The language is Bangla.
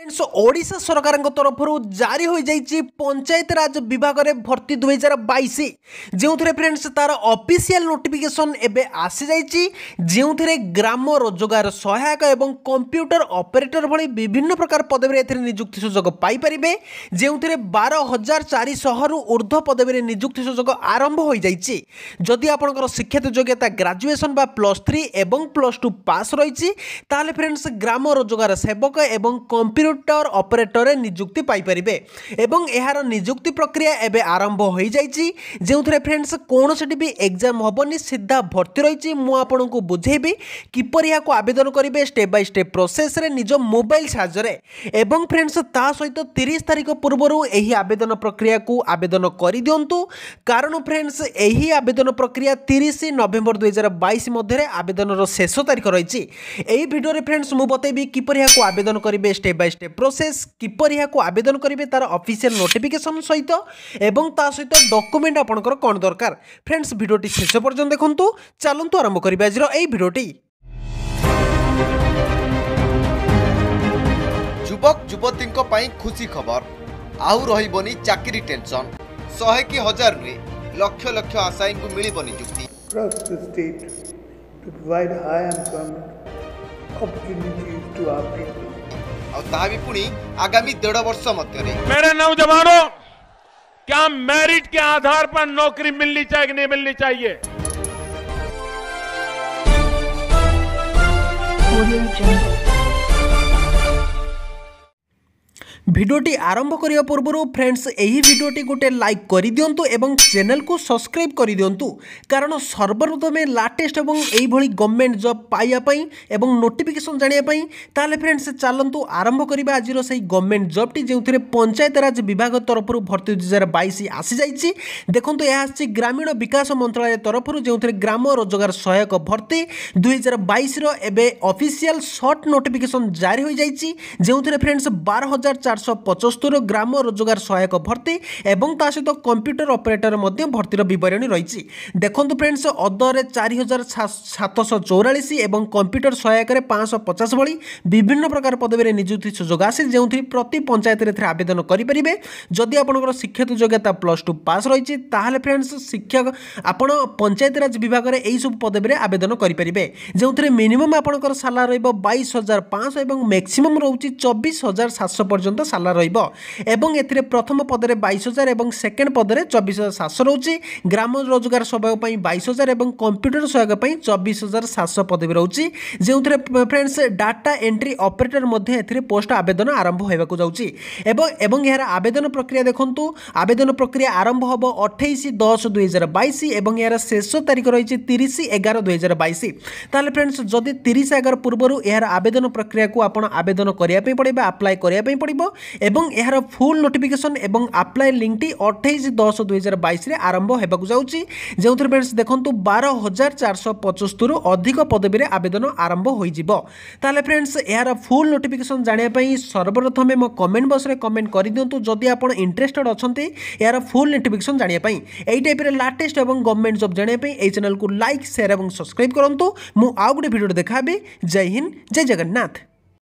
ফ্রেন্ডস ওড়শা সরকারঙ্ তরফর জারি হয়ে যাই পঞ্চায়েত রাজ বিভাগের ভর্তি দুই হাজার বাইশ যে ফ্রেন্ডস তার অফিসিয়াল নোটিফিকেসন এবে আসি যাই যে গ্রাম রোজগার সহায়ক এবং কম্পুটর অপরেটর ভি বিভিন্ন প্রকার পদবী এর নিযুক্তি সুযোগ পাইপারে যে বার হাজার চারিশহ রু ঊর্ধ্ব পদবী নিযুক্তি সুযোগ আরম্ভ হয়ে যাই যদি আপনার শিক্ষিত যোগ্যতা গ্রাজুয়েসন বা প্লস থ্রি এবং প্লস টু পাস রয়েছে তাহলে ফ্রেন্ডস গ্রাম রোজগার সেবক এবং কম্পিউটর কম্পিউটর অপরেটরে নিযুক্তি পাইপারে এবং এর নিযুক্তি প্রক্রিয়া এবে আরম্ভ হয়ে যাই যে ফ্রেন্ডস কৌশটি বি এক্জাম হবনি সিধা ভর্তি রয়েছে মু আপনার বুঝেবি কিপর এখন আবেদন করবে স্টেপ বাই স্টেপ প্রোসেসে নিজ মোবাইল সাহায্যে এবং ফ্রেন্ডস তা সহিত তিরিশ তারিখ পূর্বর এই আবেদন প্রক্রিয়া আবেদন করে দিও কারণ ফ্রেন্ডস এই আবেদন প্রক্রিয়া তিরিশ নভেম্বর দুই হাজার বাইশ মধ্যে আবেদনর শেষ তারিখ রয়েছে এই ভিডিওরে ফ্রেন্ডস মু বতাইবি কিপর এখন আবেদন করবে স্টেপ বাই ନେକ୍ସଟ ପ୍ରୋସେସ୍ କିପରି ଏହାକୁ ଆବେଦନ କରିବେ ତା'ର ଅଫିସିଆଲ ନୋଟିଫିକେସନ୍ ସହିତ ଏବଂ ତା ସହିତ ଡକୁମେଣ୍ଟ ଆପଣଙ୍କର କ'ଣ ଦରକାର ଫ୍ରେଣ୍ଡସ୍ ଭିଡ଼ିଓଟି ଶେଷ ପର୍ଯ୍ୟନ୍ତ ଦେଖନ୍ତୁ ଚାଲନ୍ତୁ ଆରମ୍ଭ କରିବା ଆଜିର ଏହି ଭିଡ଼ିଓଟି ଯୁବକ ଯୁବତୀଙ୍କ ପାଇଁ ଖୁସି ଖବର ଆଉ ରହିବନି ଚାକିରି ଟେନସନ୍ ଶହେ କି ହଜାର ନୁହେଁ ଲକ୍ଷ ଲକ୍ଷ ଆଶାୟୀଙ୍କୁ ମିଳିବ ନିଯୁକ୍ତି opportunities to our people. ताहा आगामी देढ़ वर्ष मध्य मेरे नौजवानों क्या मेरिट के आधार पर नौकरी मिलनी चाहिए कि नहीं मिलनी चाहिए ভিডিওটি আরম্ভ করা পূর্ব ফ্রেন্ডস এই ভিডিওটি গোটে লাইক করে দিও এবং চ্যানেলকে সবসক্রাইব করে দিও কারণ সর্বপ্রথমে লাটেস্ট এবং এইভাবে গভর্নমেন্ট জব পাই এবং নোটিফিকেসন জাঁয়া তাহলে ফ্রেন্ডস চালু আরম্ভ করা আজর সেই গভর্নমেন্ট জবটি যে পঞ্চায়েতরাজ বিভাগ তরফর ভর্তি দুই হাজার বাইশ আসি যাই দেখুন এ আসছে গ্রামীণ বিকাশ মন্ত্রণালয় তরফর যে গ্রাম রোজগার সহায়ক ভর্তি দুই হাজার বাইশর এবে অফিসিয়াল সর্ট নোটিফিকেসন জারি হয়ে যাই যে ফ্রেন্ডস বার হাজার ଆଠଶହ ପଚସ୍ତରୀ ଗ୍ରାମ ରୋଜଗାର ସହାୟକ ଭର୍ତ୍ତି ଏବଂ ତା ସହିତ କମ୍ପ୍ୟୁଟର ଅପରେଟର ମଧ୍ୟ ଭର୍ତ୍ତିର ବିବରଣୀ ରହିଛି ଦେଖନ୍ତୁ ଫ୍ରେଣ୍ଡସ୍ ଅଦରେ ଚାରି ହଜାର ସାତଶହ ଚଉରାଳିଶ ଏବଂ କମ୍ପ୍ୟୁଟର ସହାୟକରେ ପାଞ୍ଚଶହ ପଚାଶ ଭଳି ବିଭିନ୍ନ ପ୍ରକାର ପଦବୀରେ ନିଯୁକ୍ତି ସୁଯୋଗ ଆସେ ଯେଉଁଥିରେ ପ୍ରତି ପଞ୍ଚାୟତରେ ଏଥିରେ ଆବେଦନ କରିପାରିବେ ଯଦି ଆପଣଙ୍କର ଶିକ୍ଷିତ ଯୋଗ୍ୟତା ପ୍ଲସ୍ ଟୁ ପାସ୍ ରହିଛି ତାହେଲେ ଫ୍ରେଣ୍ଡସ୍ ଶିକ୍ଷକ ଆପଣ ପଞ୍ଚାୟତିରାଜ ବିଭାଗରେ ଏହିସବୁ ପଦବୀରେ ଆବେଦନ କରିପାରିବେ ଯେଉଁଥିରେ ମିନିମମ୍ ଆପଣଙ୍କର ସାଲାର ରହିବ ବାଇଶ ହଜାର ପାଞ୍ଚଶହ ଏବଂ ମ୍ୟାକ୍ସିମମ୍ ରହୁଛି ଚବିଶ ହଜାର ସାତଶହ ପର୍ଯ୍ୟନ୍ତ ପର୍ଯ୍ୟନ୍ତ ସାଲା ରହିବ ଏବଂ ଏଥିରେ ପ୍ରଥମ ପଦରେ ବାଇଶ ହଜାର ଏବଂ ସେକେଣ୍ଡ ପଦରେ ଚବିଶ ହଜାର ସାତଶହ ରହୁଛି ଗ୍ରାମ ରୋଜଗାର ସହାୟକ ପାଇଁ ବାଇଶ ହଜାର ଏବଂ କମ୍ପ୍ୟୁଟର ସହାୟକ ପାଇଁ ଚବିଶ ହଜାର ସାତଶହ ପଦବୀ ରହୁଛି ଯେଉଁଥିରେ ଫ୍ରେଣ୍ଡସ୍ ଡାଟା ଏଣ୍ଟ୍ରି ଅପରେଟର ମଧ୍ୟ ଏଥିରେ ପୋଷ୍ଟ ଆବେଦନ ଆରମ୍ଭ ହେବାକୁ ଯାଉଛି ଏବଂ ଏବଂ ଏହାର ଆବେଦନ ପ୍ରକ୍ରିୟା ଦେଖନ୍ତୁ ଆବେଦନ ପ୍ରକ୍ରିୟା ଆରମ୍ଭ ହେବ ଅଠେଇଶ ଦଶ ଦୁଇହଜାର ବାଇଶ ଏବଂ ଏହାର ଶେଷ ତାରିଖ ରହିଛି ତିରିଶ ଏଗାର ଦୁଇହଜାର ବାଇଶ ତାହେଲେ ଫ୍ରେଣ୍ଡସ୍ ଯଦି ତିରିଶ ଏଗାର ପୂର୍ବରୁ ଏହାର ଆବେଦନ ପ୍ରକ୍ରିୟାକୁ ଆପଣ ଆବେଦନ କରିବା ପାଇଁ ପଡ଼ିବ ଆପ୍ଲାଏ କରିବା ପାଇଁ ପଡ଼ିବ এবং এর ফুল নোটিফিকেসন এবং আপ্লাই লিঙ্কটি অঠেইশ দশ দুই হাজার বাইশে আরম্ভ হওয়া যাচ্ছে যে ফ্রেন্ডস দেখুন বার হাজার চারশো পঁচস্তর অধিক পদবীরে আবেদন আরম্ভ হয়ে যাব তাহলে ফ্রেন্ডস এর ফুল নোটিফিকেসন জাঁয়া সর্বপ্রথমে মো কমেন্ট বক্সরে কমেন্ট করে দিও যদি আপনার ইন্টারেস্টেড অনেক এর ফুল নোটিফিকেসন জাঁয়া এই টাইপের লাটেস্ট এবং গভর্নমেন্ট জব জাঁয়া এই চ্যানেল লাইক সেয়ার এবং সবসক্রাইব করতু মু আউ গোটে ভিডিও দেখাবি জয় হিন্দ জয় জগন্নাথ